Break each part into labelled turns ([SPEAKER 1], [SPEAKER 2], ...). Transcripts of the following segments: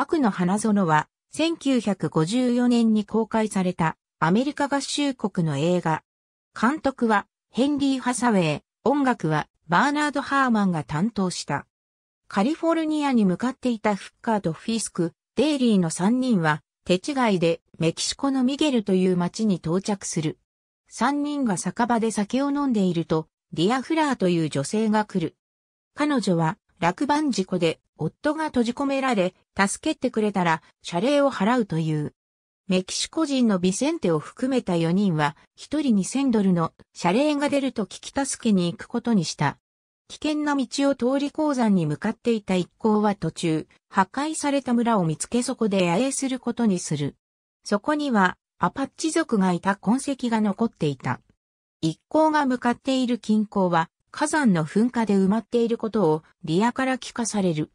[SPEAKER 1] 悪の花園は、1954年に公開されたアメリカ合衆国の映画。監督はヘンリー・ハサウェイ、音楽はバーナード・ハーマンが担当した。カリフォルニアに向かっていたフッカーとフィスク、デイリーの3人は手違いでメキシコのミゲルという町に到着する。3人が酒場で酒を飲んでいると、ディア・フラーという女性が来る。彼女は落盤事故で夫が閉じ込められ、助けてくれたら、謝礼を払うという。メキシコ人のビセンテを含めた4人は、1人2000ドルの謝礼が出ると聞き助けに行くことにした。危険な道を通り鉱山に向かっていた一行は途中、破壊された村を見つけそこで野営することにする。そこには、アパッチ族がいた痕跡が残っていた。一行が向かっている近郊は、火山の噴火で埋まっていることをリアから聞かされる。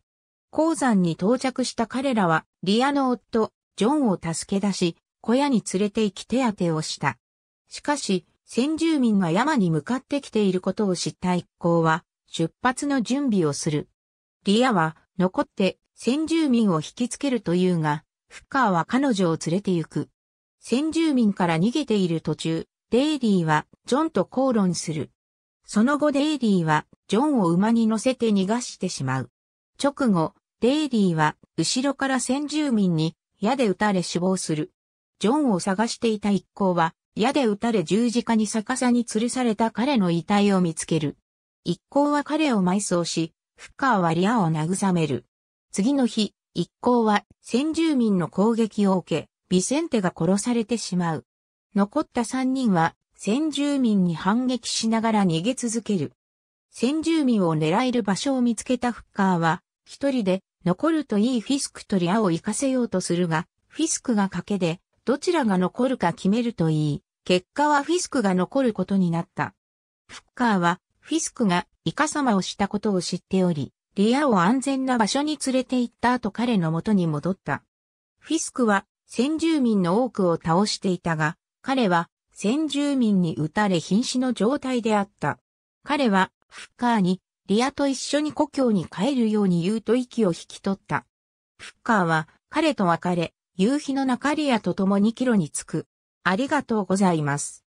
[SPEAKER 1] 鉱山に到着した彼らは、リアの夫、ジョンを助け出し、小屋に連れて行き手当てをした。しかし、先住民が山に向かってきていることを知った一行は、出発の準備をする。リアは、残って先住民を引きつけるというが、フッカーは彼女を連れて行く。先住民から逃げている途中、デイリーはジョンと口論する。その後デイリーはジョンを馬に乗せて逃がしてしまう。直後、デイリーは、後ろから先住民に、矢で撃たれ死亡する。ジョンを探していた一行は、矢で撃たれ十字架に逆さに吊るされた彼の遺体を見つける。一行は彼を埋葬し、フッカーはリアを慰める。次の日、一行は先住民の攻撃を受け、ビセンテが殺されてしまう。残った三人は先住民に反撃しながら逃げ続ける。先住民を狙える場所を見つけたフッカーは、一人で残るといいフィスクとリアを行かせようとするが、フィスクが賭けで、どちらが残るか決めるといい、結果はフィスクが残ることになった。フッカーは、フィスクがイカ様をしたことを知っており、リアを安全な場所に連れて行った後彼の元に戻った。フィスクは先住民の多くを倒していたが、彼は先住民に撃たれ瀕死の状態であった。彼はフッカーにリアと一緒に故郷に帰るように言うと息を引き取った。フッカーは彼と別れ、夕日の中リアと共にキロに着く。ありがとうございます。